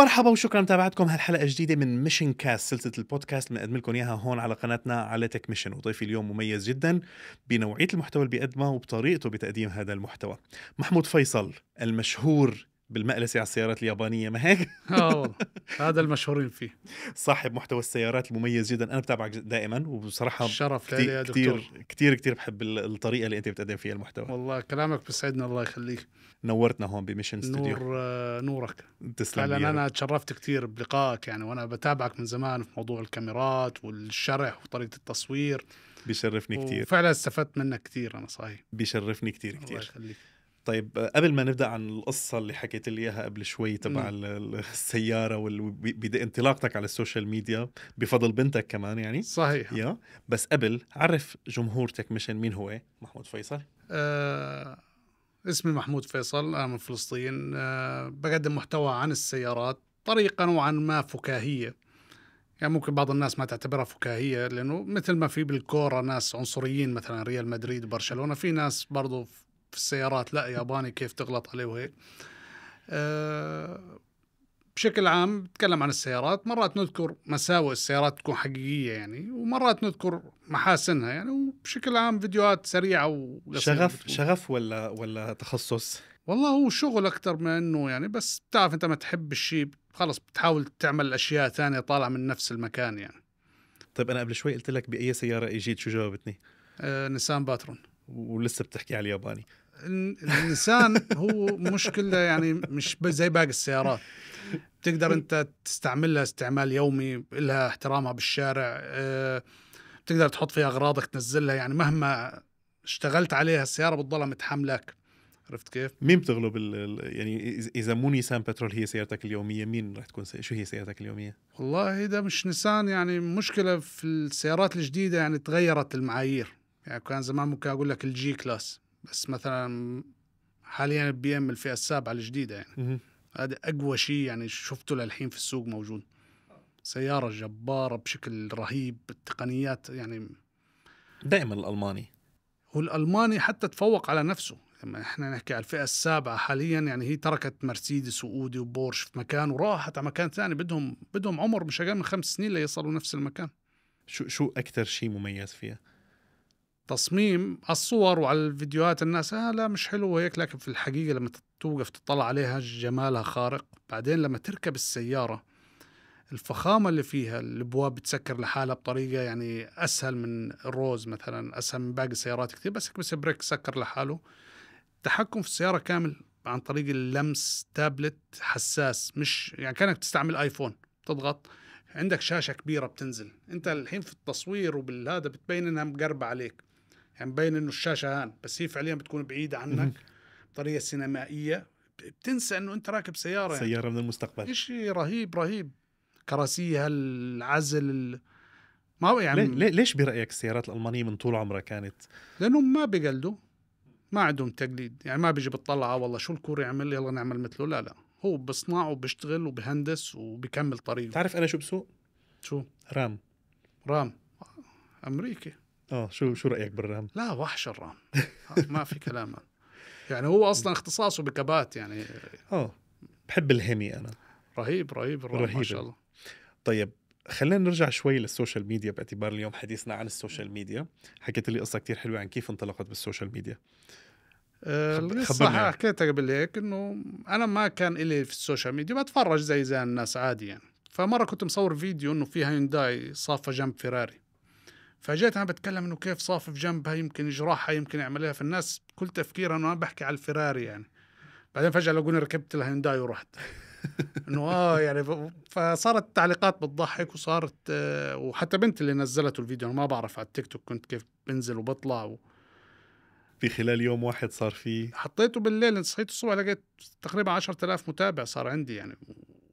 مرحبا وشكرا لمتابعتكم هالحلقه جديده من ميشن كاست سلسله البودكاست بنقدم لكم اياها هون على قناتنا على تك ميشن وضيفي اليوم مميز جدا بنوعيه المحتوى اللي بيقدمه وبطريقته بتقديم هذا المحتوى محمود فيصل المشهور بالمقلسة على السيارات اليابانية ما هيك؟ اه والله هذا المشهورين فيه صاحب محتوى السيارات المميز جدا أنا بتابعك دائما وبصراحة الشرف لي يا دكتور كتير كتير كتير بحب الطريقة اللي أنت بتقدم فيها المحتوى والله كلامك بيسعدنا الله يخليك نورتنا هون بميشن ستوديو نور آه، نورك تسلم فعلا أنا تشرفت كتير بلقائك يعني وأنا بتابعك من زمان في موضوع الكاميرات والشرح وطريقة التصوير بيشرفني كتير وفعلا استفدت منك كتير أنا صحيح بيشرفني كتير كتير الله يخليك طيب قبل ما نبدا عن القصه اللي حكيت لي اياها قبل شوي تبع السياره وانطلاقتك على السوشيال ميديا بفضل بنتك كمان يعني صحيح يا بس قبل عرف جمهور تكمشن مين هو محمود فيصل آه اسمي محمود فيصل انا من فلسطين آه بقدم محتوى عن السيارات طريقه نوعا ما فكاهيه يعني ممكن بعض الناس ما تعتبرها فكاهيه لانه مثل ما في بالكوره ناس عنصريين مثلا ريال مدريد وبرشلونه في ناس برضو في السيارات لا ياباني كيف تغلط عليه وهيك آه، بشكل عام بتكلم عن السيارات مرات نذكر مساوئ السيارات تكون حقيقية يعني ومرات نذكر محاسنها يعني وبشكل عام فيديوهات سريعة شغف بتكون. شغف ولا ولا تخصص والله هو شغل أكثر من إنه يعني بس بتعرف أنت ما تحب الشيء خلص بتحاول تعمل أشياء ثانية طالعة من نفس المكان يعني طيب أنا قبل شوي قلت لك بأي سيارة إجيت شو جاوبتني؟ آه نسان باترون ولسه بتحكي على الياباني الانسان هو مشكله يعني مش زي باقي السيارات بتقدر انت تستعملها استعمال يومي لها احترامها بالشارع بتقدر آه، تحط فيها اغراضك تنزلها يعني مهما اشتغلت عليها السياره بتضلها متحملك عرفت كيف؟ مين بتغلب يعني اذا مو نيسان بترول هي سيارتك اليوميه مين رح تكون سي... شو هي سيارتك اليوميه؟ والله اذا مش نيسان يعني مشكله في السيارات الجديده يعني تغيرت المعايير يعني كان زمان ممكن اقول لك الجي كلاس بس مثلا حاليا بي ام الفئه السابعه الجديده يعني هذا اقوى شيء يعني شفته للحين في السوق موجود سياره جباره بشكل رهيب التقنيات يعني دائما الالماني هو الالماني حتى تفوق على نفسه لما احنا نحكي على الفئه السابعه حاليا يعني هي تركت مرسيدس واودي وبورش في مكان وراحت على مكان ثاني بدهم بدهم عمر مش اقل من خمس سنين ليصلوا نفس المكان شو شو اكثر شيء مميز فيها تصميم على الصور وعلى الفيديوهات الناس آه لا مش حلوة هيك لكن في الحقيقة لما توقف تطلع عليها جمالها خارق بعدين لما تركب السيارة الفخامة اللي فيها الابواب بتسكر لحالها بطريقة يعني اسهل من الروز مثلا اسهل من باقي السيارات كثير بس بس بريك سكر لحاله التحكم في السيارة كامل عن طريق اللمس تابلت حساس مش يعني كانك تستعمل ايفون تضغط عندك شاشة كبيرة بتنزل انت الحين في التصوير وبالهذا بتبين انها مقربة عليك يعني مبين انه الشاشه هان بس هي فعليا بتكون بعيده عنك بطريقه سينمائيه بتنسى انه انت راكب سياره يعني. سياره من المستقبل شيء رهيب رهيب كراسيها العزل ما هو يعني ليش برايك السيارات الالمانيه من طول عمرها كانت لانهم ما بقلدوا ما عندهم تقليد يعني ما بيجي بتطلع آه والله شو الكوري عمل يلا نعمل مثله لا لا هو بصنع وبيشتغل وبهندس وبيكمل طريقه تعرف انا شو بسوق شو رام رام آه، امريكي اه شو شو رايك بالرام؟ لا وحش الرام ما في كلام يعني هو اصلا اختصاصه بكبات يعني اه بحب الهيمي انا رهيب رهيب الرام رهيب ما شاء الله طيب خلينا نرجع شوي للسوشيال ميديا باعتبار اليوم حديثنا عن السوشيال ميديا حكيت لي قصه كتير حلوه عن كيف انطلقت بالسوشيال ميديا القصه حكيتها قبل هيك انه انا ما كان إلي في السوشيال ميديا بتفرج زي زي الناس عادي يعني فمره كنت مصور فيديو انه في هيونداي صافه جنب فيراري فجيت انا بتكلم انه كيف صافف جنبها يمكن يجرحها يمكن يعملها فالناس كل تفكيرها انه انا بحكي على الفراري يعني بعدين فجاه لقوني ركبت الهنداي ورحت انه اه يعني فصارت التعليقات بتضحك وصارت آه وحتى بنت اللي نزلته الفيديو انا ما بعرف على التيك توك كنت كيف بنزل وبطلع و... في خلال يوم واحد صار في حطيته بالليل صحيت الصبح لقيت تقريبا 10000 متابع صار عندي يعني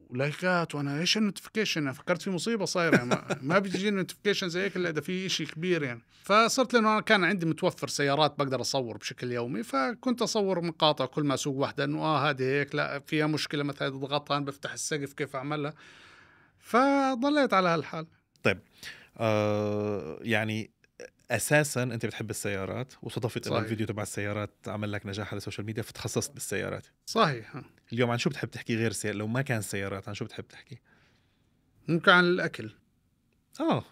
ولايكات وانا ايش النوتيفيكيشن انا فكرت في مصيبه صايره ما, ما بيجي نوتيفيكيشن زي هيك الا اذا في شيء كبير يعني فصرت لانه انا كان عندي متوفر سيارات بقدر اصور بشكل يومي فكنت اصور مقاطع كل ما اسوق واحده انه اه هذه هيك لا فيها مشكله مثلا اضغطها انا بفتح السقف كيف اعملها فضليت على هالحال طيب آه يعني اساسا انت بتحب السيارات وصدفت انه الفيديو تبع السيارات عمل لك نجاح على السوشيال ميديا فتخصصت بالسيارات صحيح اليوم عن شو بتحب تحكي غير سيارة لو ما كان سيارات عن شو بتحب تحكي ممكن عن الاكل اه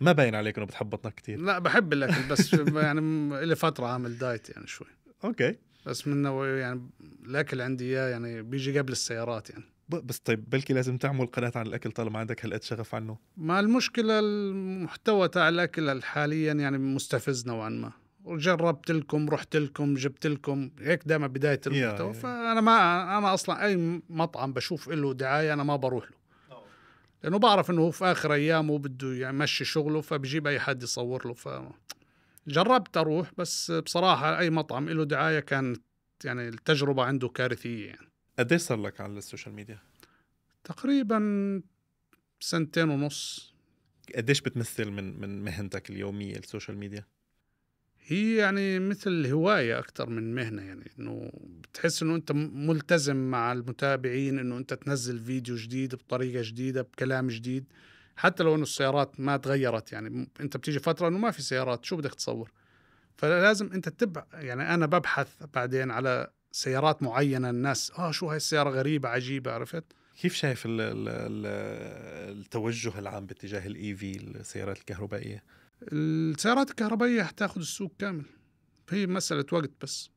ما باين عليك انه بتحب بطنك كثير لا بحب الاكل بس يعني الي فتره عامل دايت يعني شوي اوكي بس منه يعني الاكل عندي اياه يعني بيجي قبل السيارات يعني بس طيب بلكي لازم تعمل قناه عن الاكل طالما عندك هالقد شغف عنه ما المشكله المحتوى تاع الاكل حاليا يعني مستفز نوعا ما وجربت لكم رحت لكم جبت لكم هيك دائما بدايه المحتوى yeah, فانا ما انا اصلا اي مطعم بشوف له دعايه انا ما بروح له لانه بعرف انه هو في اخر ايامه بده يمشي شغله فبجيب اي حد يصور له ف جربت اروح بس بصراحه اي مطعم له دعايه كانت يعني التجربه عنده كارثيه يعني قد ايش صار لك على السوشيال ميديا؟ تقريبا سنتين ونص قديش بتمثل من من مهنتك اليوميه السوشيال ميديا؟ هي يعني مثل هوايه اكثر من مهنه يعني انه بتحس انه انت ملتزم مع المتابعين انه انت تنزل فيديو جديد بطريقه جديده بكلام جديد حتى لو انه السيارات ما تغيرت يعني انت بتيجي فتره انه ما في سيارات شو بدك تصور؟ فلازم انت تبع يعني انا ببحث بعدين على سيارات معينه الناس اه شو هاي السياره غريبه عجيبه عرفت كيف شايف الـ الـ الـ التوجه العام باتجاه الاي في e السيارات الكهربائيه السيارات الكهربائيه حتاخذ السوق كامل هي مساله وقت بس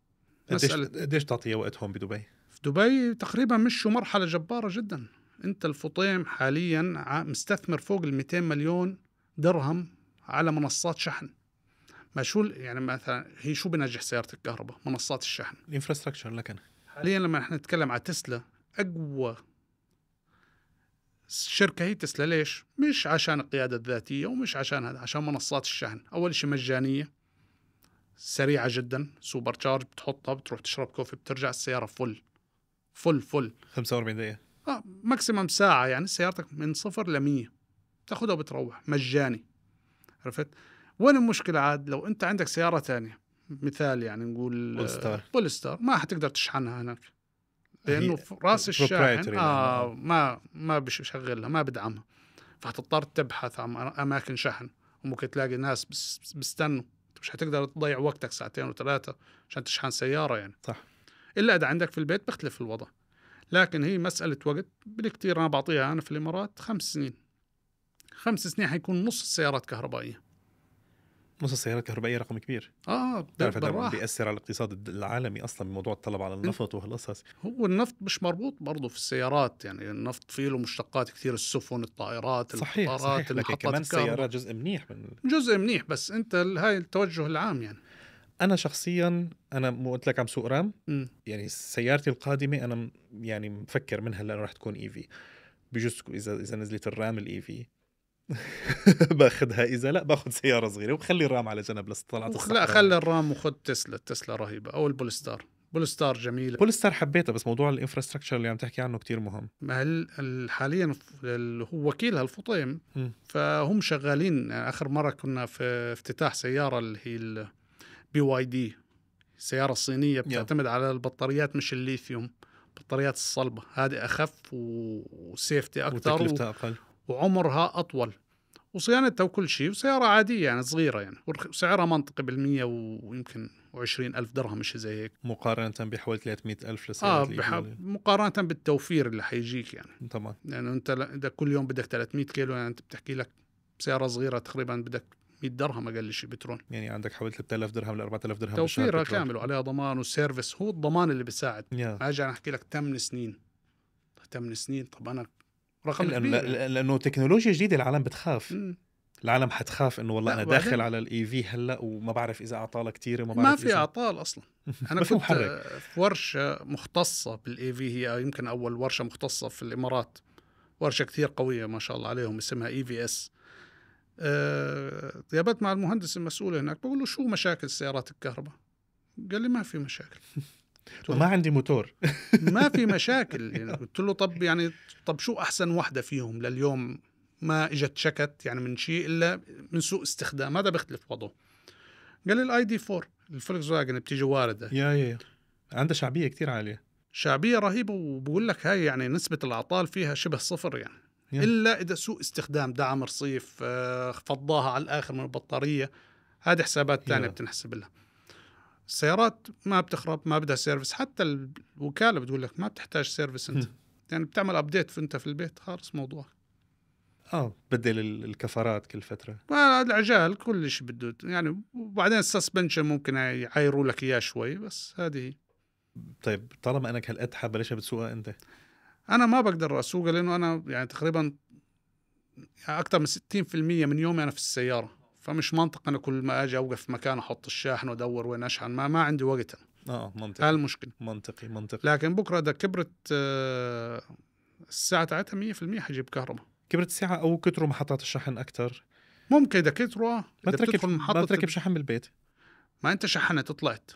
مساله قديش تعطيها وقت هون بدبي في دبي تقريبا مشوا مرحله جباره جدا انت الفطيم حاليا مستثمر فوق ال 200 مليون درهم على منصات شحن ما شو يعني مثلا هي شو بنجح سياره الكهرباء؟ منصات الشحن الانفراستراكشر لكن حاليا لما احنا نتكلم على تسلا اقوى الشركة هي تسلا ليش؟ مش عشان القيادة الذاتية ومش عشان هذا عشان منصات الشحن أول شيء مجانية سريعة جدا سوبر تشارج بتحطها بتروح تشرب كوفي بترجع السيارة فل فل فل 45 دقيقة اه ماكسيمم ساعة يعني سيارتك من صفر ل 100 تاخذها وبتروح مجاني عرفت؟ وين المشكله عاد لو انت عندك سياره ثانيه مثال يعني نقول بولستار آه، بولستار ما حتقدر تشحنها هناك لانه راس الشاحن يعني. آه ما ما بشغلها ما بدعمها فحتضطر تبحث عن اماكن شحن وممكن تلاقي ناس بستنوا مش حتقدر تضيع وقتك ساعتين وثلاثه عشان تشحن سياره يعني صح الا اذا عندك في البيت بختلف الوضع لكن هي مساله وقت بالكثير انا بعطيها انا في الامارات خمس سنين خمس سنين حيكون نص السيارات كهربائيه نص السيارات الكهربائيه رقم كبير اه بتعرف هذا بياثر على الاقتصاد العالمي اصلا بموضوع الطلب على النفط إيه. وهالقصص هو النفط مش مربوط برضه في السيارات يعني النفط فيه له مشتقات كثير السفن الطائرات صحيح القطارات صحيح لكن كمان السيارات جزء منيح من جزء منيح بس انت هاي التوجه العام يعني انا شخصيا انا مو قلت لك عم سوق رام م. يعني سيارتي القادمه انا يعني مفكر منها لانه رح تكون اي e في بجوز اذا اذا نزلت الرام الاي في e باخذها اذا لا باخذ سياره صغيره وبخلي الرام على جنب لطلعت طلعت لا خلي الرام وخذ تسلا تسلا رهيبه او البولستار بولستار جميله بولستار حبيتها بس موضوع الانفراستراكشر اللي عم تحكي عنه كتير مهم ما هل حاليا هو وكيلها الفطيم فهم شغالين يعني اخر مره كنا في افتتاح سياره اللي هي البي واي دي السياره الصينيه بتعتمد على البطاريات مش الليثيوم البطاريات الصلبه هذه اخف وسيفتي اكثر وتكلفتها اقل وعمرها اطول وصيانتها وكل شيء وسياره عاديه يعني صغيره يعني وسعرها منطقي بال100 ويمكن و20 ألف درهم شيء زي هيك مقارنة بحوالي 300 ألف لسيارة اه بح... مقارنة بالتوفير اللي حيجيك يعني طبعا يعني أنت إذا كل يوم بدك 300 كيلو يعني أنت بتحكي لك سيارة صغيرة تقريبا بدك 100 درهم اقل شيء بترول يعني عندك حوالي 3000 درهم ل 4000 درهم توفيرها كامل وعليها ضمان وسيرفس هو الضمان اللي بيساعد yeah. اجي انا احكي لك 8 سنين 8 سنين طب انا رقم لأنه كبير لانه تكنولوجيا جديده العالم بتخاف م. العالم حتخاف انه والله انا داخل على الاي في e هلا وما بعرف اذا اعطاله كثير وما بعرف ما في اعطال اصلا انا كنت في ورشه مختصه بالاي في e هي يمكن اول ورشه مختصه في الامارات ورشه كثير قويه ما شاء الله عليهم اسمها اي e في اس آه، تيابت مع المهندس المسؤول هناك بقول له شو مشاكل سيارات الكهرباء قال لي ما في مشاكل ما عندي موتور ما في مشاكل يعني قلت له طب يعني طب شو احسن وحده فيهم لليوم ما اجت شكت يعني من شيء الا من سوء استخدام هذا بيختلف وضعه قال لي الاي دي 4 الفولكس واجن بتيجي وارده يا يا عندها شعبيه كثير عاليه شعبيه رهيبه وبقول لك هاي يعني نسبه الاعطال فيها شبه صفر يعني يا. الا اذا سوء استخدام دعم رصيف آه، فضاها على الاخر من البطاريه هذه حسابات ثانيه بتنحسب لها السيارات ما بتخرب ما بدها سيرفس حتى الوكاله بتقول لك ما بتحتاج سيرفس انت يعني بتعمل ابديت انت في البيت خالص موضوع اه بدل الكفرات كل فتره ما العجال كل شيء بده يعني وبعدين السسبنشن ممكن يعايروا لك اياه شوي بس هذه طيب طالما انك هالقد حابه ليش بتسوقها انت؟ انا ما بقدر اسوقها لانه انا يعني تقريبا يعني اكثر من 60% من يومي انا في السياره فمش منطق انا كل ما اجي اوقف في مكان احط الشاحن وادور وين اشحن ما ما عندي وقت انا اه منطقي المشكله منطقي منطقي لكن بكره اذا كبرت آه، الساعه تاعتها 100% حجيب كهرباء كبرت الساعه او كتروا محطات الشحن اكثر ممكن اذا كتروا ما تركب ما تركب شحن بالبيت ما انت شحنت طلعت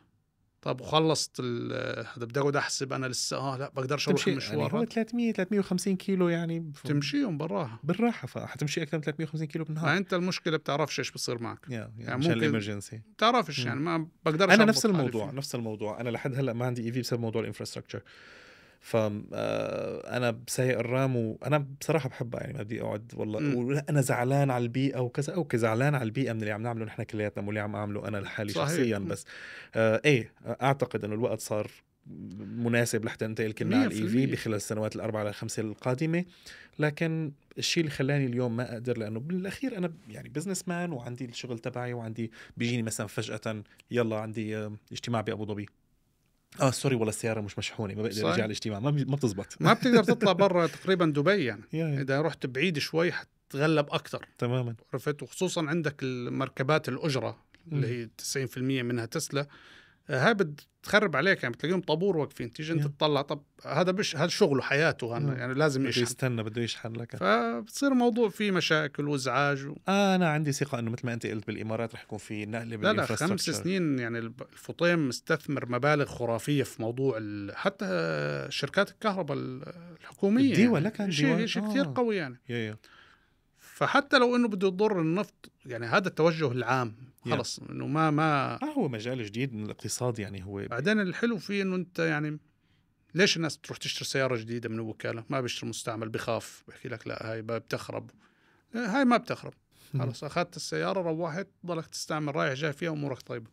طب وخلصت ده بدي اقعد احسب انا لسه اه لا بقدرش اروح يعني المشوار يعني هو 300 350 كيلو يعني تمشيهم بالراحه بالراحه فحتمشي اكثر من 350 كيلو بالنهار ما انت المشكله بتعرفش ايش بصير معك يعني, يعني ممكن الامرجنسي بتعرفش يعني ما بقدرش انا نفس الموضوع نفس الموضوع انا لحد هلا ما عندي اي في بسبب موضوع الانفراستراكشر ف آه، انا بسايق الرام وانا بصراحه بحبها يعني ما بدي اقعد والله اقول انا زعلان على البيئه وكذا اوكي زعلان على البيئه من اللي عم نعمله نحن كلياتنا واللي عم اعمله انا لحالي صحيح. شخصيا بس آه ايه اعتقد انه الوقت صار مناسب لحتى انتقل كنا على الاي في بخلال السنوات الاربعه للخمسه القادمه لكن الشيء اللي خلاني اليوم ما اقدر لانه بالاخير انا يعني بزنس مان وعندي الشغل تبعي وعندي بيجيني مثلا فجاه يلا عندي اجتماع بابو ظبي اه سوري والله السياره مش مشحونه ما بقدر ارجع الاجتماع ما ما بتزبط ما بتقدر تطلع برا تقريبا دبي يعني yeah. اذا رحت بعيد شوي حتتغلب اكثر تماما عرفت وخصوصا عندك المركبات الاجره اللي هي 90% منها تسلا آه، هاي تخرب عليك يعني بتلاقيهم طابور واقفين تيجي انت تطلع طب هذا مش هذا شغله حياته يعني لازم بده يستنى بده يشحن لك فبتصير موضوع فيه مشاكل وازعاج و... آه انا عندي ثقه انه مثل ما انت قلت بالامارات رح يكون في نقله لا لا خمس سنين يعني الفطيم مستثمر مبالغ خرافيه في موضوع ال... حتى شركات الكهرباء الحكوميه الديوة يعني. لك شيء شيء آه. كثير قوي يعني يا يا. فحتى لو انه بده يضر النفط يعني هذا التوجه العام خلص انه ما ما آه هو مجال جديد من الاقتصاد يعني هو بعدين الحلو فيه انه انت يعني ليش الناس تروح تشتري سياره جديده من الوكاله ما بيشتري مستعمل بخاف بحكي لك لا هاي بتخرب آه، هاي ما بتخرب خلص اخذت السياره روحت ضلك تستعمل رايح جاي فيها امورك طيبه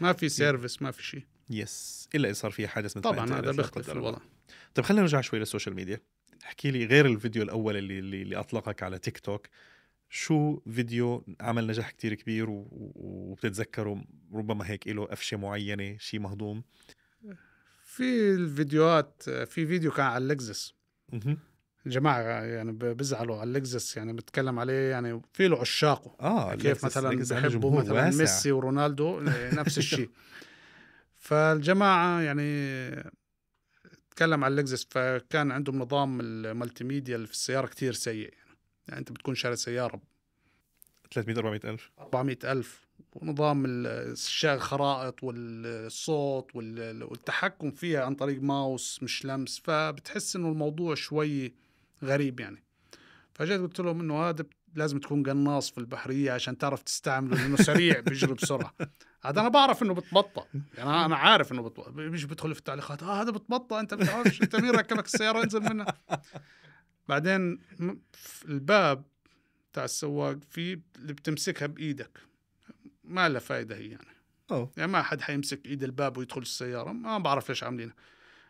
ما في سيرفس ما في شيء يس الا اذا صار في حادث مثل طبعا هذا بيختلف الوضع طيب خلينا نرجع شوي للسوشيال ميديا احكي لي غير الفيديو الاول اللي اللي اطلقك على تيك توك شو فيديو عمل نجاح كتير كبير و... وبتتذكره ربما هيك له قفشه معينه شيء مهضوم في الفيديوهات في فيديو كان على اللكزس الجماعة يعني بيزعلوا على اللكزس يعني بتكلم عليه يعني في له عشاقه اه يعني كيف مثلا بحبوا مثلا واسع. ميسي ورونالدو نفس الشيء فالجماعة يعني تكلم على اللكزس فكان عندهم نظام الملتي ميديا اللي في السيارة كتير سيء يعني انت بتكون شاري سياره 300 400 ألف 400 ألف ونظام الشغل خرائط والصوت والتحكم فيها عن طريق ماوس مش لمس فبتحس انه الموضوع شوي غريب يعني فجيت قلت لهم انه هذا لازم تكون قناص في البحريه عشان تعرف تستعمله لانه سريع بيجري بسرعه هذا انا بعرف انه بتبطأ يعني انا عارف انه بتبطأ مش بدخل في التعليقات اه هذا بتبطأ انت بتعرفش انت مين ركبك السياره انزل منها بعدين الباب تاع السواق في اللي بتمسكها بايدك ما لها فائده هي يعني أوه. يعني ما حد حيمسك ايد الباب ويدخل السياره ما بعرف ليش عاملينها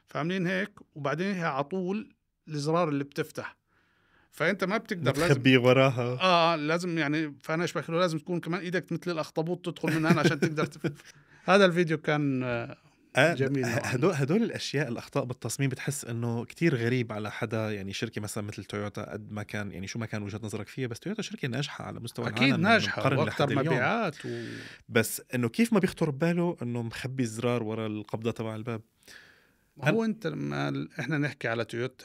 فعاملين هيك وبعدين هي على طول الزرار اللي بتفتح فانت ما بتقدر بتخبي لازم وراها اه لازم يعني فانا اشبه لازم تكون كمان ايدك مثل الاخطبوط تدخل من هنا عشان تقدر تف... هذا الفيديو كان آه، آه، جميل آه. هدول هدول الاشياء الاخطاء بالتصميم بتحس انه كتير غريب على حدا يعني شركه مثلا مثل تويوتا قد ما كان يعني شو ما كان وجهه نظرك فيها بس تويوتا شركه ناجحه على مستوى أكيد العالم اكيد ناجحه واكثر مبيعات و... بس انه كيف ما بيخطر بباله انه مخبي الزرار ورا القبضه تبع الباب ما هو انت لما احنا نحكي على تويوتا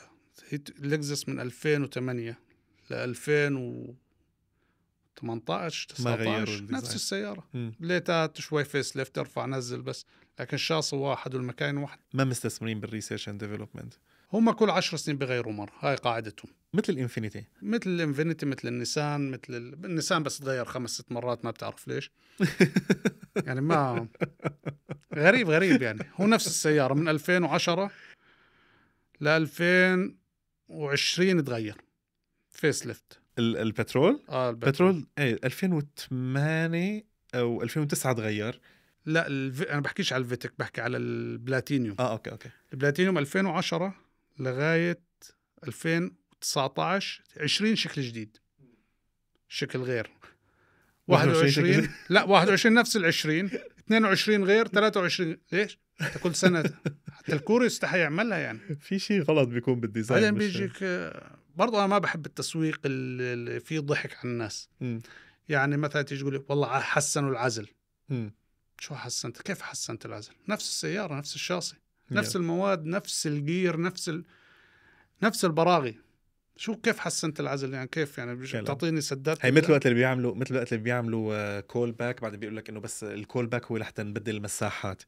لكزس من 2008 ل 2018 19 نفس السياره ليتات شوي فيس ليفت ارفع نزل بس لكن الشخص واحد والمكان واحد ما مستثمرين بالريسيرش اند ديفلوبمنت هم كل عشر سنين بغيروا مرة هاي قاعدتهم مثل الانفينيتي مثل الانفينيتي مثل النسان مثل ال... النسان بس تغير خمس ست مرات ما بتعرف ليش يعني ما غريب غريب يعني هو نفس السيارة من 2010 ل 2020 تغير فيس ليفت البترول اه البترول, البترول. ايه 2008 او 2009 تغير لا الف... انا بحكيش على الفيتك بحكي على البلاتينيوم اه اوكي اوكي البلاتينيوم 2010 لغايه 2019 20 شكل جديد شكل غير 21 لا 21 نفس ال 20 22 غير 23 ليش؟ كل سنه حتى الكوري يستحي يعملها يعني في شيء غلط بيكون بالديزاين بعدين بيجيك برضه انا ما بحب التسويق اللي فيه ضحك على الناس م. يعني مثلا تيجي تقول والله حسنوا العزل م. شو حسنت كيف حسنت العزل نفس السيارة نفس الشاصي نفس المواد نفس الجير نفس ال... نفس البراغي شو كيف حسنت العزل يعني كيف يعني بتعطيني سدات هي مثل وقت اللي بيعملوا مثل وقت اللي بيعملوا كول آه، باك بعدين بيقول لك انه بس الكول باك هو لحتى نبدل المساحات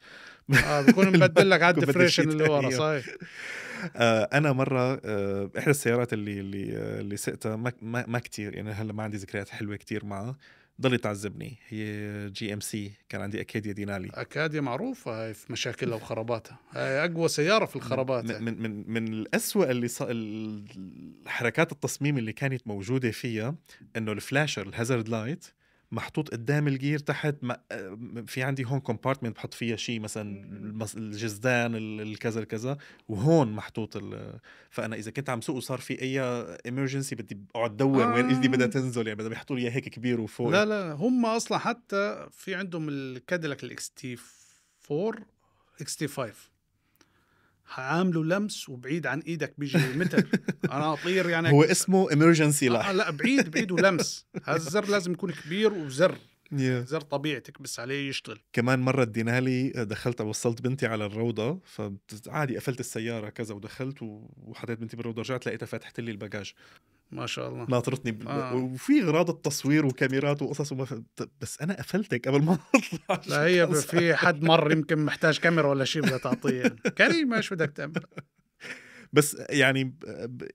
اه بكون مبدل لك على الدفريشن اللي ورا أيوه. صحيح آه انا مره آه احدى السيارات اللي اللي آه، اللي سقتها ما, ما, ما كثير يعني هلا ما عندي ذكريات حلوه كثير معها ضل تعذبني هي جي ام سي كان عندي اكاديا دينالي اكاديا معروفه هاي في مشاكلها وخراباتها هاي اقوى سياره في الخرابات من من من, من الاسوء اللي ص... حركات التصميم اللي كانت موجوده فيها انه الفلاشر الهازارد لايت محطوط قدام الجير تحت آه، في عندي هون كومبارتمنت بحط فيها شيء مثلا الجزدان الكذا الكذا وهون محطوط فانا اذا كنت عم سوق وصار في اي امرجنسي بدي اقعد دور آه. وين ايدي بدها آه. تنزل يعني بدهم يحطوا لي هيك كبير وفوق لا لا هم اصلا حتى في عندهم الكاديلاك الاكس تي 4 اكس تي 5 عامله لمس وبعيد عن ايدك بيجي متر انا اطير يعني هو اسمه امرجنسي آه، لا لا بعيد بعيد ولمس هالزر لازم يكون كبير وزر yeah. زر طبيعي تكبس عليه يشتغل كمان مرة ادينا لي دخلت وصلت بنتي على الروضة فعادي قفلت السيارة كذا ودخلت وحطيت بنتي بالروضة رجعت لقيتها فاتحت لي الباجاج ما شاء الله ناطرتني آه. وفي غراض التصوير وكاميرات وقصص وما ف... بس انا قفلتك قبل ما اطلع لا هي في حد مر يمكن محتاج كاميرا ولا شيء بدها تعطيه يعني. كريم ايش بدك تعمل بس يعني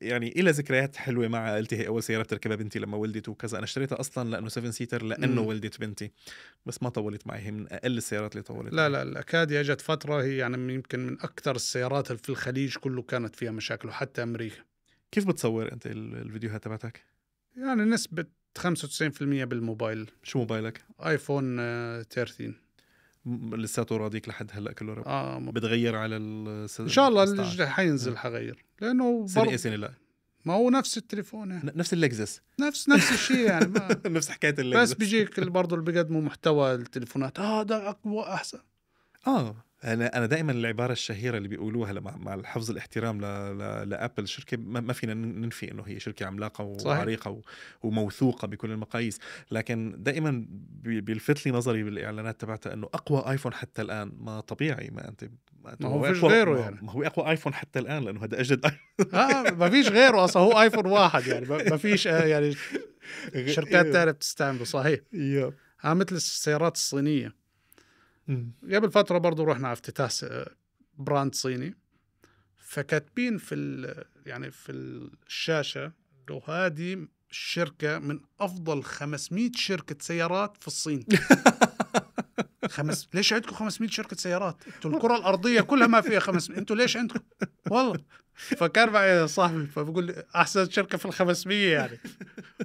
يعني الى ذكريات حلوه مع عائلتي هي اول سياره بتركبها بنتي لما ولدت وكذا انا اشتريتها اصلا لانه 7 سيتر لانه م. ولدت بنتي بس ما طولت معي هي من اقل السيارات اللي طولت لا لا الاكاديا اجت فتره هي يعني يمكن من اكثر السيارات في الخليج كله كانت فيها مشاكل وحتى امريكا كيف بتصور انت الفيديوهات تبعتك؟ يعني نسبة 95% بالموبايل شو موبايلك؟ ايفون 13 آه، لساته راضيك لحد هلا كله رب. آه بتغير على ال ان شاء الله اللي حينزل حغير لانه سنه برض... إيه سنه لا ما هو نفس التليفون يعني. نفس اللكزس نفس نفس الشيء يعني ما نفس حكايه اللكزس بس بيجيك برضه اللي بيقدموا محتوى التليفونات اه ده اقوى احسن اه انا انا دائما العباره الشهيره اللي بيقولوها مع, الحفظ الاحترام ل... ل... لابل شركه ما فينا ننفي انه هي شركه عملاقه وعريقه و... وموثوقه بكل المقاييس لكن دائما بيلفت لي نظري بالاعلانات تبعتها انه اقوى ايفون حتى الان ما طبيعي ما انت ما هو فيش غيره يعني ما هو اقوى ايفون حتى الان لانه هذا اجدد اه ما فيش غيره اصلا هو ايفون واحد يعني ما فيش آه، يعني شركات ثانيه إيه. بتستعمله صحيح يب. إيه. آه، مثل السيارات الصينيه قبل فتره برضو رحنا على افتتاح آه، براند صيني فكاتبين في يعني في الشاشه لو هذه الشركه من افضل 500 شركه سيارات في الصين خمس ليش عندكم 500 شركه سيارات؟ انتوا الكره الارضيه كلها ما فيها 500 انتوا ليش عندكم؟ والله فكان معي صاحبي فبقول لي احسن شركه في ال 500 يعني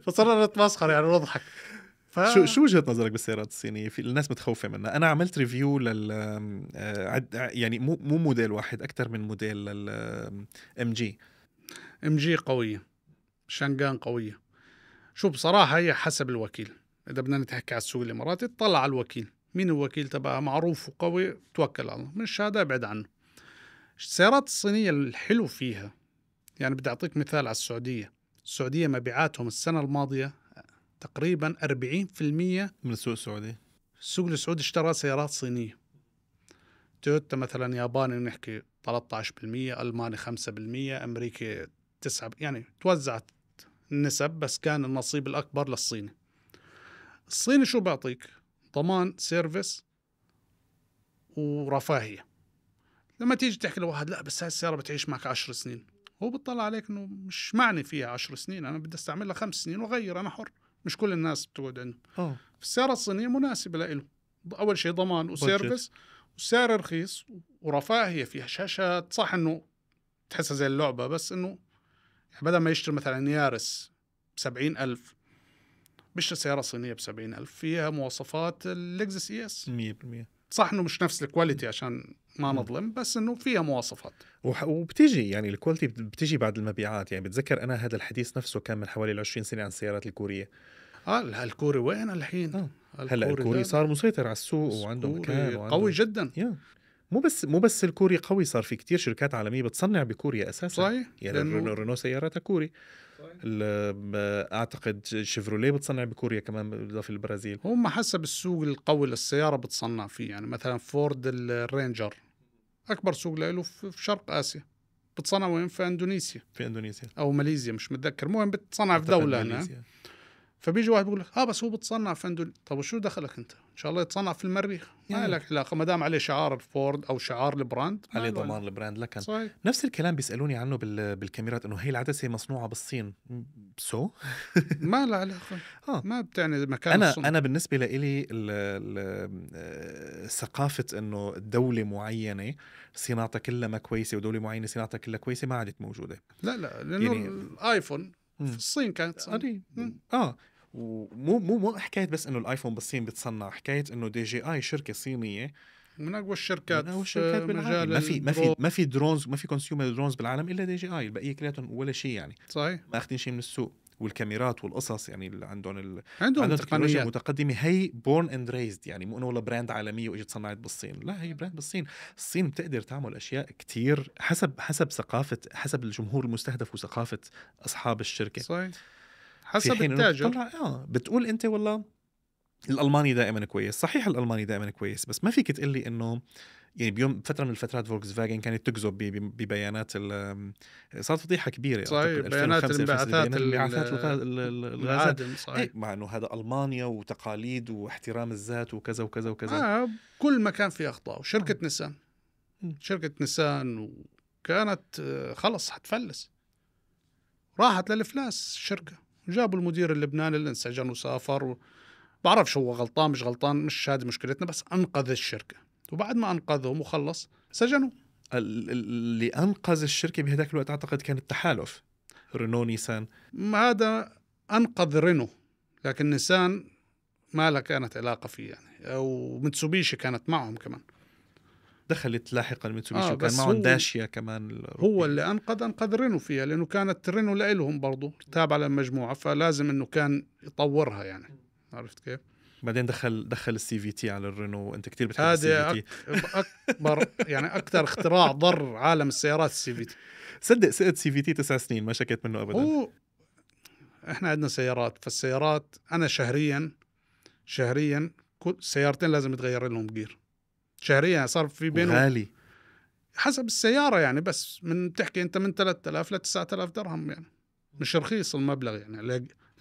فصرنا نتمسخر يعني نضحك ف... شو شو وجهه نظرك بالسيارات الصينيه في الناس متخوفه منها انا عملت ريفيو لل آه، يعني مو مو موديل واحد اكثر من موديل لل ام جي ام جي قويه شانغان قويه شو بصراحه هي حسب الوكيل اذا بدنا نتحكي على السوق الاماراتي اطلع على الوكيل مين الوكيل تبعها معروف وقوي توكل على الله مش هذا ابعد عنه السيارات الصينيه الحلو فيها يعني بدي اعطيك مثال على السعوديه السعوديه مبيعاتهم السنه الماضيه تقريبا 40% من السوق السعودي السوق السعودي اشترى سيارات صينيه تويوتا مثلا ياباني نحكي 13% الماني 5% امريكي 9 يعني توزعت النسب بس كان النصيب الاكبر للصيني الصيني شو بيعطيك ضمان سيرفيس ورفاهيه لما تيجي تحكي لواحد لا بس هاي السياره بتعيش معك 10 سنين هو بتطلع عليك انه مش معني فيها 10 سنين انا بدي استعملها خمس سنين واغير انا حر مش كل الناس بتقعد عنده أوه. السياره الصينيه مناسبه له اول شيء ضمان وسيرفس والسعر رخيص ورفاهيه فيها شاشات صح انه تحسها زي اللعبه بس انه يعني بدل ما يشتري مثلا يارس بسبعين ألف بيشتري سيارة صينية بسبعين ألف فيها مواصفات اللكزس إي إس مية بالمية صح انه مش نفس الكواليتي عشان ما نظلم بس انه فيها مواصفات وبتيجي يعني الكواليتي بتيجي بعد المبيعات يعني بتذكر انا هذا الحديث نفسه كان من حوالي 20 سنه عن السيارات الكوريه اه الكوري وين الحين؟ آه. هلا الكوري صار مسيطر على السوق وعنده مكان وعنده قوي جدا يا. مو بس مو بس الكوري قوي صار في كتير شركات عالميه بتصنع بكوريا اساسا صحيح يعني لأنه... رينو سياراتها كوري اعتقد شيفروليه بتصنع بكوريا كمان بالاضافه للبرازيل هم حسب السوق القوي للسياره بتصنع فيه يعني مثلا فورد الرينجر اكبر سوق له في شرق اسيا بتصنع وين في اندونيسيا في اندونيسيا او ماليزيا مش متذكر المهم بتصنع في دوله هنا فبيجي واحد بيقول لك اه بس هو بتصنع في فندل طب وشو دخلك انت ان شاء الله يتصنع في المريخ ما إيه. لك علاقه ما دام عليه شعار فورد او شعار البراند عليه ضمان البراند لكن صحيح. نفس الكلام بيسالوني عنه بالكاميرات انه هي العدسه مصنوعه بالصين سو ما لها علاقه آه. ما بتعني مكان انا الصنع. انا بالنسبه لإلي آه، ثقافه انه دوله معينه صناعتها كلها ما كويسه ودوله معينه صناعتها كلها كويسه ما عادت موجوده لا لا لانه يعني الايفون في الصين كانت صيني اه ومو مو مو حكايه بس انه الايفون بالصين بتصنع حكايه انه دي جي اي شركه صينيه من اقوى الشركات من اقوى الشركات بالعالم ما في ما في ما في درونز ما في كونسيومر درونز بالعالم الا دي جي اي البقيه كلياتهم ولا شيء يعني صحيح ما اخذين شيء من السوق والكاميرات والقصص يعني اللي عندهم ال... عندهم, عندهم تكنولوجيا متقدمه هي بورن اند ريزد يعني مو انه والله براند عالميه واجت صنعت بالصين لا هي براند بالصين الصين بتقدر تعمل اشياء كثير حسب حسب ثقافه حسب الجمهور المستهدف وثقافه اصحاب الشركه صحيح حسب التاجر اه بتقول انت والله الالماني دائما كويس صحيح الالماني دائما كويس بس ما فيك تقلي انه يعني بيوم فتره من الفترات فولكس فاجن كانت تكذب ببيانات صارت فضيحه كبيره صحيح بيانات الانبعاثات الانبعاثات الغازات صحيح إيه، مع انه هذا المانيا وتقاليد واحترام الذات وكذا وكذا وكذا آه كل مكان في اخطاء وشركه آه. نسان شركه نسان كانت آه، خلص حتفلس راحت للافلاس الشركه جابوا المدير اللبناني اللي انسجن وسافر و... بعرف شو هو غلطان مش غلطان مش هذه مشكلتنا بس انقذ الشركه وبعد ما انقذهم وخلص سجنوا اللي انقذ الشركه بهداك الوقت اعتقد كان التحالف رينو نيسان هذا انقذ رينو لكن نيسان ما لها كانت علاقه فيه يعني متسوبيشي كانت معهم كمان دخلت لاحقا متسوبيشي آه وكان معهم داشيا كمان الروبي. هو اللي انقذ انقذ رينو فيها لانه كانت رينو لإلهم برضه تابعه للمجموعه فلازم انه كان يطورها يعني عرفت كيف؟ بعدين دخل دخل السي في تي على الرينو وانت كثير بتحب السي في تي اكبر يعني اكثر اختراع ضر عالم السيارات السي في تي صدق سئت سي في تي تسع سنين ما شكيت منه ابدا هو احنا عندنا سيارات فالسيارات انا شهريا شهريا كل سيارتين لازم يتغير لهم جير شهريا صار في بينهم غالي حسب السيارة يعني بس من بتحكي انت من 3000 ل 9000 درهم يعني مش رخيص المبلغ يعني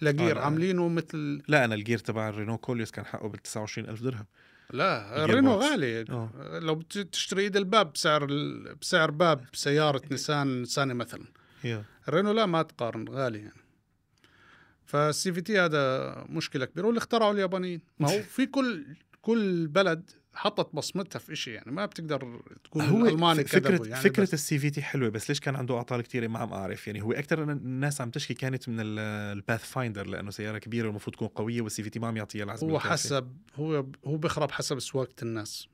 لجير آه عاملينه مثل لا انا الجير تبع الرينو كوليوس كان حقه ب 29000 درهم لا الرينو بوكس. غالي أوه. لو بتشتري ايد الباب بسعر ال... بسعر باب سياره نيسان ساني مثلا yeah. رينو لا ما تقارن غالي يعني فالسي في تي هذا مشكله كبيره واللي اخترعه اليابانيين ما هو في كل كل بلد حطت بصمتها في شيء يعني ما بتقدر تقول هو الالمان فكره يعني فكره السي في تي حلوه بس ليش كان عنده اعطال كثيره ما عم اعرف يعني هو اكثر الناس عم تشكي كانت من الباث فايندر لانه سياره كبيره والمفروض تكون قويه والسي في تي ما عم يعطيها العزم هو حسب هو هو بيخرب حسب سواقه الناس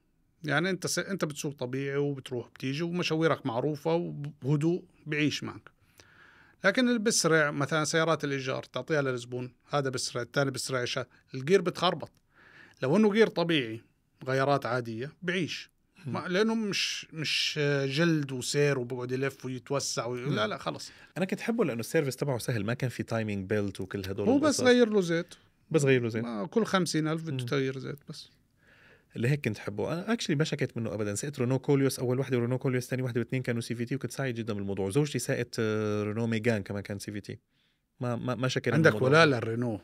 يعني انت س... انت بتسوق طبيعي وبتروح بتيجي ومشاويرك معروفه وبهدوء بعيش معك لكن اللي بسرع مثلا سيارات الايجار تعطيها للزبون هذا بسرع الثاني بسرع الجير بتخربط لو انه جير طبيعي غيارات عاديه بعيش ما لانه مش مش جلد وسير وبقعد يلف ويتوسع وي... لا نعم. لا خلص انا كنت حبه لانه السيرفيس تبعه سهل ما كان في تايمينج بيلت وكل هدول هو بس غير له زيت بس غير له زيت كل خمسين ألف بده تغير زيت بس اللي هيك كنت حبه انا اكشلي ما شكيت منه ابدا سقت رونو كوليوس اول وحده ورونو كوليوس ثاني وحده واثنين كانوا سي في تي وكنت سعيد جدا بالموضوع زوجتي ساقت آه، رونو ميغان كمان كان سي في تي ما ما, ما شكيت عندك ولا للرينو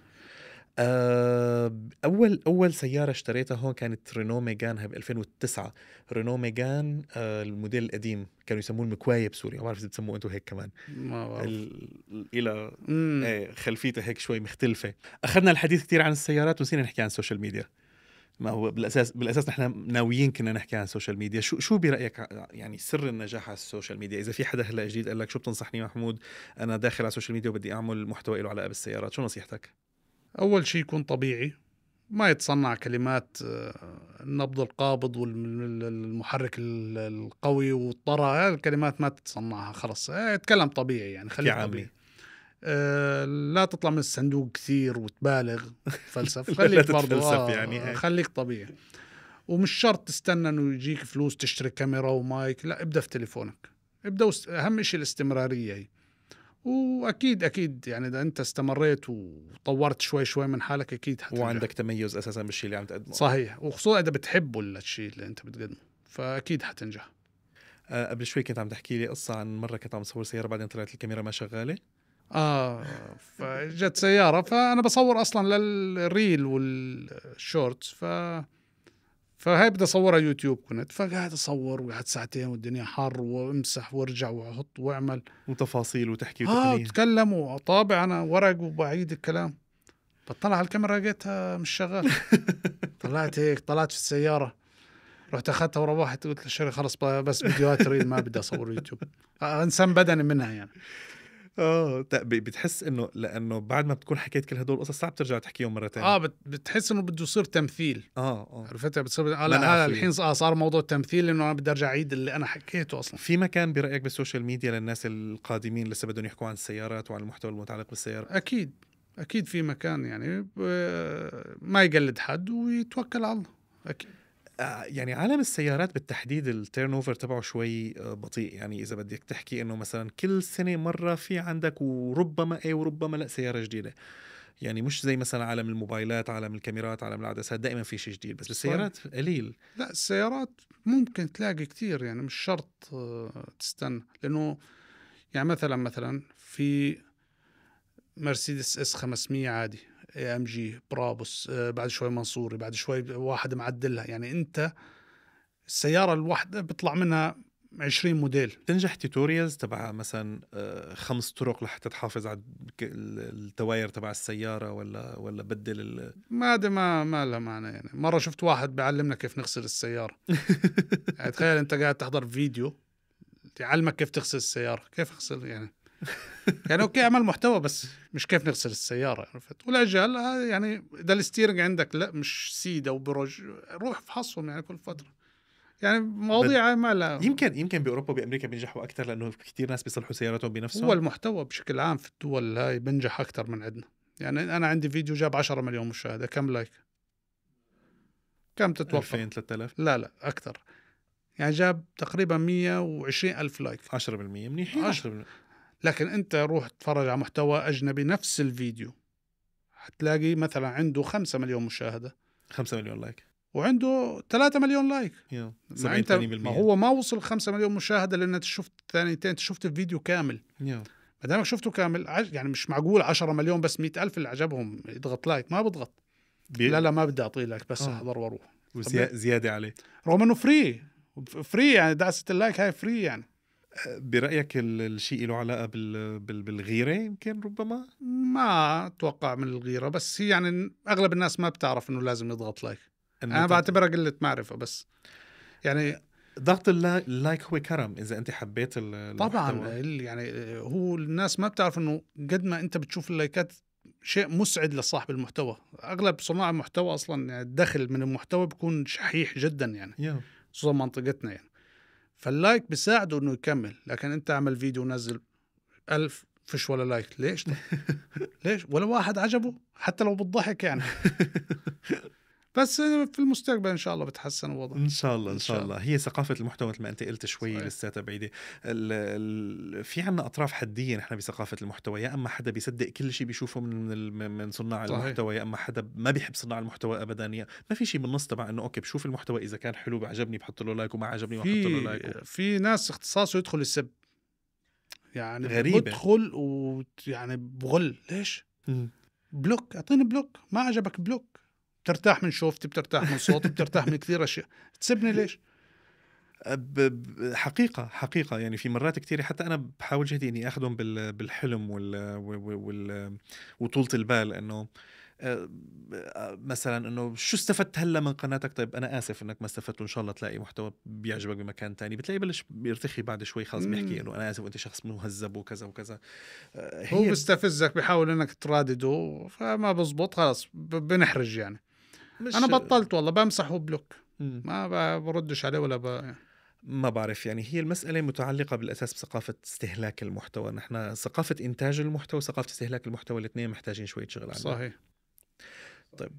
آه، اول اول سياره اشتريتها هون كانت رينو ميجان ب 2009 رينو ميجان آه، الموديل القديم كانوا يسموه المكوايه بسوريا ما بعرف اذا بتسموه انتم هيك كمان ما بعرف الى إيه، خلفيته هيك شوي مختلفه اخذنا الحديث كثير عن السيارات ونسينا نحكي عن السوشيال ميديا ما هو بالاساس بالاساس نحن ناويين كنا نحكي عن السوشيال ميديا شو شو برايك يعني سر النجاح على السوشيال ميديا اذا في حدا هلا جديد قال لك شو بتنصحني محمود انا داخل على السوشيال ميديا وبدي اعمل محتوى له علاقه بالسيارات شو نصيحتك أول شيء يكون طبيعي ما يتصنع كلمات آه، النبض القابض والمحرك القوي والطرى الكلمات ما تتصنعها خلص اتكلم آه، طبيعي يعني خليك طبيعي أه لا تطلع من الصندوق كثير وتبالغ فلسف خليك برضو آه يعني إيه. خليك طبيعي ومش شرط تستنى انه يجيك فلوس تشتري كاميرا ومايك لا ابدا في تليفونك ابدا اهم شيء الاستمراريه هي واكيد اكيد يعني اذا انت استمريت وطورت شوي شوي من حالك اكيد حتنجح. وعندك تميز اساسا بالشيء اللي عم تقدمه صحيح وخصوصا اذا بتحبه الشيء اللي انت بتقدمه فاكيد حتنجح آه، قبل شوي كنت عم تحكي لي قصه عن مره كنت عم صور سياره بعدين طلعت الكاميرا ما شغاله اه فجت سياره فانا بصور اصلا للريل والشورتس ف فهاي بدي اصورها يوتيوب كنت فقاعد اصور وقعدت ساعتين والدنيا حر وامسح وارجع واحط واعمل وتفاصيل وتحكي وتقنيه اه وتكلم وطابع انا ورق وبعيد الكلام بطلع على الكاميرا لقيتها مش شغال طلعت هيك طلعت في السياره رحت اخذتها ورا واحد قلت للشركه خلص بس فيديوهات ريل ما بدي اصور يوتيوب آه، انسان بدني منها يعني اه بتحس انه لانه بعد ما بتكون حكيت كل هدول القصص صعب ترجع تحكيهم مره ثانيه اه بتحس انه بده يصير تمثيل اه اه عرفتها بتصير اه لا الحين آه صار موضوع تمثيل انه انا بدي ارجع اعيد اللي انا حكيته اصلا في مكان برايك بالسوشيال ميديا للناس القادمين لسه بدهم يحكوا عن السيارات وعن المحتوى المتعلق بالسيارات اكيد اكيد في مكان يعني ما يقلد حد ويتوكل على الله اكيد آه، يعني عالم السيارات بالتحديد التيرن اوفر تبعه شوي آه، بطيء يعني اذا بدك تحكي انه مثلا كل سنه مره في عندك وربما ايه وربما لا سياره جديده يعني مش زي مثلا عالم الموبايلات عالم الكاميرات عالم العدسات دائما في شيء جديد بس بالسيارات قليل لا السيارات ممكن تلاقي كثير يعني مش شرط آه، تستنى لانه يعني مثلا مثلا في مرسيدس اس 500 عادي ام جي برابوس بعد شوي منصوري بعد شوي واحد معدلها يعني انت السياره الواحده بيطلع منها 20 موديل تنجح توتوريالز تبع مثلا آه، خمس طرق لحتى تحافظ على التواير تبع السياره ولا ولا بدل ال... ما دي ما ما لها معنى يعني مره شفت واحد بيعلمنا كيف نغسل السياره يعني تخيل انت قاعد تحضر فيديو يعلمك كيف تغسل السياره كيف اغسل يعني يعني اوكي اعمل محتوى بس مش كيف نغسل السياره عرفت والعجال آه، يعني اذا الستيرنج عندك لا مش سيدا وبرج روح فحصهم يعني كل فتره يعني مواضيع ما لا يمكن يمكن باوروبا وبامريكا بينجحوا اكثر لانه كثير ناس بيصلحوا سياراتهم بنفسهم هو المحتوى بشكل عام في الدول هاي بنجح اكثر من عندنا يعني انا عندي فيديو جاب 10 مليون مشاهده كم لايك كم تتوقع 2000 3000 لا لا اكثر يعني جاب تقريبا 120 الف لايك 10% منيحين 10% لكن انت روح تتفرج على محتوى اجنبي نفس الفيديو حتلاقي مثلا عنده 5 مليون مشاهده 5 مليون لايك وعنده 3 مليون لايك يو. انت ما هو ما وصل 5 مليون مشاهده لانك شفت ثانيتين انت شفت الفيديو كامل ما دامك شفته كامل يعني مش معقول 10 مليون بس مئة ألف اللي عجبهم يضغط لايك ما بضغط بي... لا لا ما بدي اعطيه لك بس آه. احضر واروح وزياده عليه رغم انه فري فري يعني دعسه اللايك هاي فري يعني برايك الشيء له علاقه بالغيره يمكن ربما ما اتوقع من الغيره بس هي يعني اغلب الناس ما بتعرف انه لازم يضغط لايك انا بعتبرها قله معرفه بس يعني آه، ضغط اللايك هو كرم اذا انت حبيت المحتوى. طبعا يعني هو الناس ما بتعرف انه قد ما انت بتشوف اللايكات شيء مسعد لصاحب المحتوى اغلب صناع المحتوى اصلا يعني الدخل من المحتوى بيكون شحيح جدا يعني خصوصا yeah. منطقتنا يعني فاللايك بيساعده انه يكمل لكن انت اعمل فيديو ونزل ألف فش ولا لايك ليش طيب؟ ليش ولا واحد عجبه حتى لو بالضحك يعني بس في المستقبل ان شاء الله بتحسن الوضع ان شاء الله ان شاء, إن شاء الله. الله هي ثقافه المحتوى مثل ما انت قلت شوي لساتها بعيده ال... ال... في عنا اطراف حديه نحن بثقافه المحتوى يا اما حدا بيصدق كل شيء بيشوفه من ال... من صناع صحيح. المحتوى يا اما حدا ما بيحب صناع المحتوى ابدا يا ما في شيء بالنص تبع انه اوكي بشوف المحتوى اذا كان حلو عجبني بحط له لايك وما عجبني بحط له لايك و... في ناس اختصاصه يدخل السب يعني غريبة. بدخل ويعني بغل ليش؟ م. بلوك اعطيني بلوك ما عجبك بلوك بترتاح من شوفتي بترتاح من صوتي بترتاح من كثير اشياء تسبني ليش حقيقة حقيقة يعني في مرات كثيرة حتى أنا بحاول جهدي إني أخدهم بالحلم وال, وال... وطولة البال إنه آه، آه، مثلا انه شو استفدت هلا من قناتك طيب انا اسف انك ما استفدت وان شاء الله تلاقي محتوى بيعجبك بمكان تاني بتلاقي بلش بيرتخي بعد شوي خلص بيحكي انه انا اسف وانت شخص مهذب وكذا وكذا آه، هي هو بيستفزك بحاول انك ترادده فما بزبط خلص بنحرج يعني مش انا بطلت والله بمسح وبلوك ما بردش عليه ولا ب... ما بعرف يعني هي المسألة متعلقة بالأساس بثقافة استهلاك المحتوى نحن ثقافة إنتاج المحتوى وثقافة استهلاك المحتوى الاثنين محتاجين شوية شغل عنها صحيح طيب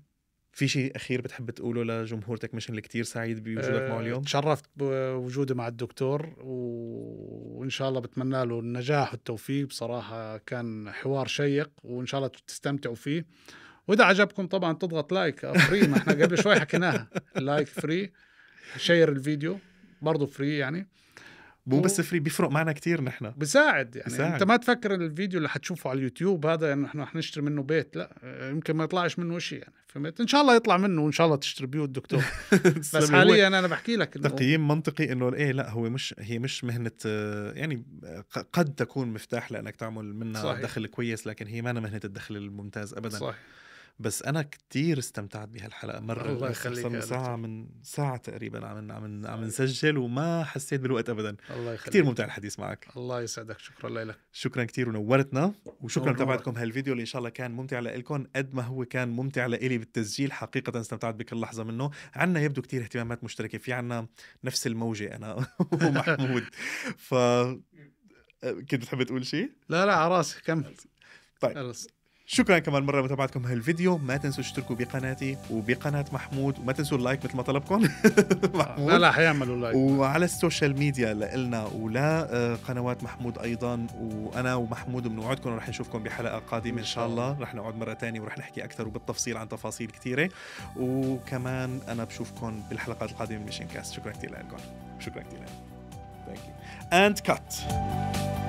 في شيء أخير بتحب تقوله لجمهورتك مشان اللي كتير سعيد بوجودك معه آه، اليوم؟ تشرفت بوجودي مع الدكتور وإن شاء الله بتمنى له النجاح والتوفيق بصراحة كان حوار شيق وإن شاء الله تستمتعوا فيه واذا عجبكم طبعا تضغط لايك آه، فري ما احنا قبل شوي حكيناها لايك فري شير الفيديو برضه فري يعني مو بس فري بيفرق معنا كتير نحن بساعد يعني بساعد. انت ما تفكر الفيديو اللي حتشوفه على اليوتيوب هذا يعني نحن حنشتري منه بيت لا يمكن ما يطلعش منه شيء يعني فهمت ان شاء الله يطلع منه وان شاء الله تشتري بيوت دكتور بس حاليا انا بحكي لك إنه تقييم منطقي انه ايه لا هو مش هي مش مهنه آه، يعني آه، قد تكون مفتاح لانك تعمل منها صحيح. دخل كويس لكن هي ما مهنه الدخل الممتاز ابدا صحيح بس انا كتير استمتعت بهالحلقه مره الله يخليك ساعه من ساعه تقريبا عم عم عم آه. نسجل وما حسيت بالوقت ابدا الله يخليك كثير ممتع الحديث معك الله يسعدك شكرا لك شكرا كثير ونورتنا وشكرا تبعتكم هالفيديو اللي ان شاء الله كان ممتع لكم قد ما هو كان ممتع لإلي بالتسجيل حقيقه استمتعت بكل لحظه منه عنا يبدو كثير اهتمامات مشتركه في عنا نفس الموجه انا ومحمود ف كنت بتحب تقول شيء؟ لا لا على راسي كمل طيب خلص شكرا كمان مره لمتابعتكم هالفيديو ما تنسوا تشتركوا بقناتي وبقناه محمود وما تنسوا اللايك مثل ما طلبكم محمود لا لا حيعملوا لايك وعلى السوشيال ميديا لنا ولا آه، قنوات محمود ايضا وانا ومحمود بنوعدكم رح نشوفكم بحلقه قادمه ان شاء الله رح نقعد مره ثانيه ورح نحكي اكثر وبالتفصيل عن تفاصيل كثيره وكمان انا بشوفكم بالحلقات القادمه من ميشن كاست شكرا كثير لكم شكرا كثير لكم ثانك يو اند كات